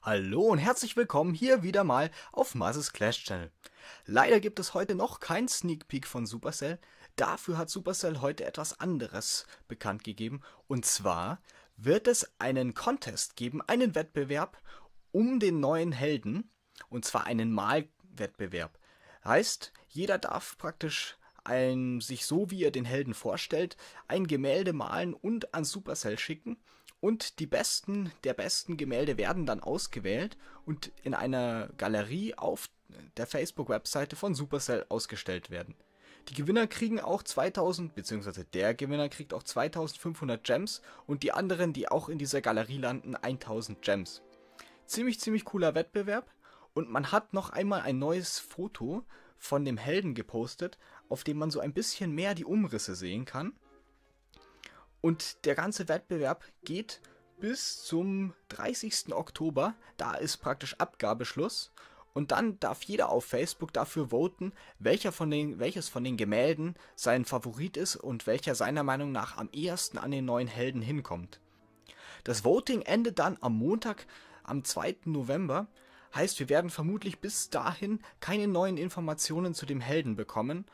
Hallo und herzlich willkommen hier wieder mal auf Mars Clash Channel. Leider gibt es heute noch keinen Sneak Peek von Supercell. Dafür hat Supercell heute etwas anderes bekannt gegeben. Und zwar wird es einen Contest geben, einen Wettbewerb um den neuen Helden. Und zwar einen Malwettbewerb. Heißt, jeder darf praktisch ein, sich so, wie er den Helden vorstellt, ein Gemälde malen und an Supercell schicken. Und die besten der besten Gemälde werden dann ausgewählt und in einer Galerie auf der Facebook-Webseite von Supercell ausgestellt werden. Die Gewinner kriegen auch 2000 beziehungsweise der Gewinner kriegt auch 2500 Gems und die anderen, die auch in dieser Galerie landen, 1000 Gems. Ziemlich, ziemlich cooler Wettbewerb und man hat noch einmal ein neues Foto von dem Helden gepostet, auf dem man so ein bisschen mehr die Umrisse sehen kann. Und der ganze Wettbewerb geht bis zum 30. Oktober. Da ist praktisch Abgabeschluss. Und dann darf jeder auf Facebook dafür voten, welcher von den, welches von den Gemälden sein Favorit ist und welcher seiner Meinung nach am ehesten an den neuen Helden hinkommt. Das Voting endet dann am Montag, am 2. November. Heißt, wir werden vermutlich bis dahin keine neuen Informationen zu dem Helden bekommen.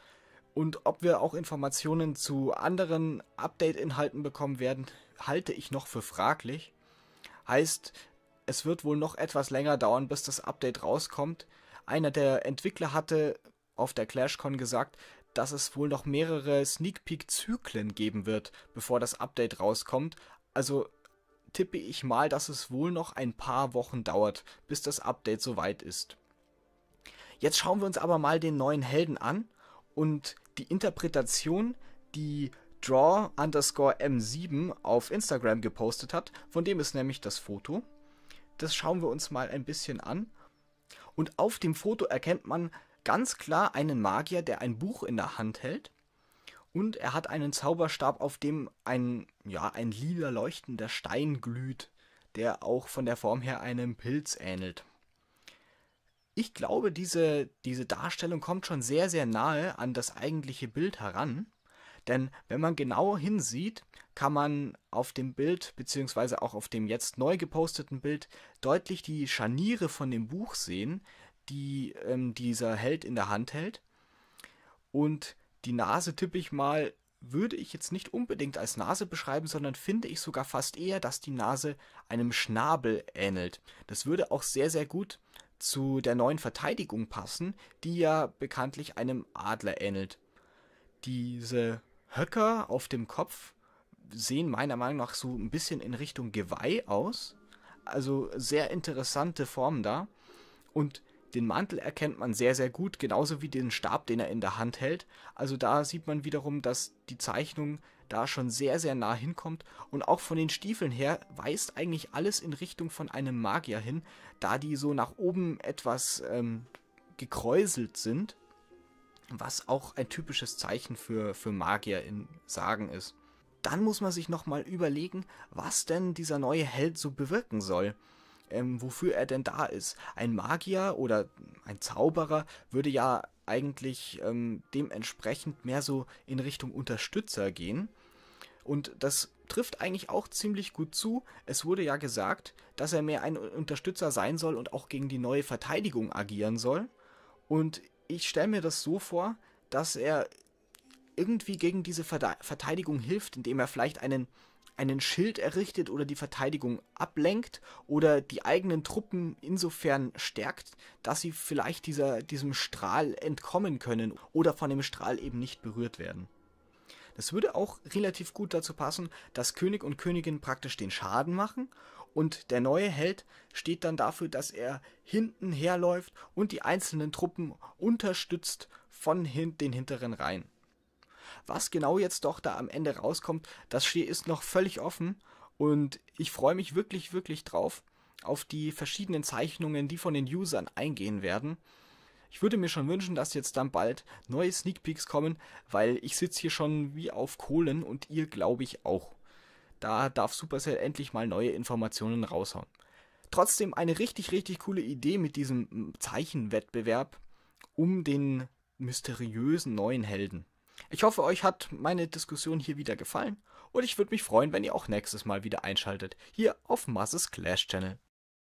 Und ob wir auch Informationen zu anderen Update-Inhalten bekommen werden, halte ich noch für fraglich. Heißt, es wird wohl noch etwas länger dauern, bis das Update rauskommt. Einer der Entwickler hatte auf der ClashCon gesagt, dass es wohl noch mehrere Sneak Peek-Zyklen geben wird, bevor das Update rauskommt. Also tippe ich mal, dass es wohl noch ein paar Wochen dauert, bis das Update soweit ist. Jetzt schauen wir uns aber mal den neuen Helden an und die Interpretation, die draw underscore m7 auf Instagram gepostet hat. Von dem ist nämlich das Foto. Das schauen wir uns mal ein bisschen an. Und auf dem Foto erkennt man ganz klar einen Magier, der ein Buch in der Hand hält. Und er hat einen Zauberstab, auf dem ein, ja, ein lila leuchtender Stein glüht, der auch von der Form her einem Pilz ähnelt ich glaube, diese, diese Darstellung kommt schon sehr, sehr nahe an das eigentliche Bild heran. Denn wenn man genau hinsieht, kann man auf dem Bild, beziehungsweise auch auf dem jetzt neu geposteten Bild, deutlich die Scharniere von dem Buch sehen, die ähm, dieser Held in der Hand hält. Und die Nase tippe ich mal, würde ich jetzt nicht unbedingt als Nase beschreiben, sondern finde ich sogar fast eher, dass die Nase einem Schnabel ähnelt. Das würde auch sehr, sehr gut zu der neuen Verteidigung passen, die ja bekanntlich einem Adler ähnelt. Diese Höcker auf dem Kopf sehen meiner Meinung nach so ein bisschen in Richtung Geweih aus. Also sehr interessante Formen da. Und den Mantel erkennt man sehr, sehr gut, genauso wie den Stab, den er in der Hand hält. Also da sieht man wiederum, dass die Zeichnung da schon sehr, sehr nah hinkommt. Und auch von den Stiefeln her weist eigentlich alles in Richtung von einem Magier hin, da die so nach oben etwas ähm, gekräuselt sind, was auch ein typisches Zeichen für, für Magier in Sagen ist. Dann muss man sich nochmal überlegen, was denn dieser neue Held so bewirken soll ähm, wofür er denn da ist. Ein Magier oder ein Zauberer würde ja eigentlich ähm, dementsprechend mehr so in Richtung Unterstützer gehen. Und das trifft eigentlich auch ziemlich gut zu. Es wurde ja gesagt, dass er mehr ein Unterstützer sein soll und auch gegen die neue Verteidigung agieren soll. Und ich stelle mir das so vor, dass er irgendwie gegen diese Verteidigung hilft, indem er vielleicht einen einen Schild errichtet oder die Verteidigung ablenkt oder die eigenen Truppen insofern stärkt, dass sie vielleicht dieser, diesem Strahl entkommen können oder von dem Strahl eben nicht berührt werden. Das würde auch relativ gut dazu passen, dass König und Königin praktisch den Schaden machen und der neue Held steht dann dafür, dass er hinten herläuft und die einzelnen Truppen unterstützt von hin den hinteren Reihen. Was genau jetzt doch da am Ende rauskommt, das ist noch völlig offen und ich freue mich wirklich, wirklich drauf auf die verschiedenen Zeichnungen, die von den Usern eingehen werden. Ich würde mir schon wünschen, dass jetzt dann bald neue Sneak Peeks kommen, weil ich sitze hier schon wie auf Kohlen und ihr glaube ich auch. Da darf Supercell endlich mal neue Informationen raushauen. Trotzdem eine richtig, richtig coole Idee mit diesem hm, Zeichenwettbewerb um den mysteriösen neuen Helden. Ich hoffe, euch hat meine Diskussion hier wieder gefallen und ich würde mich freuen, wenn ihr auch nächstes Mal wieder einschaltet, hier auf Masses Clash Channel.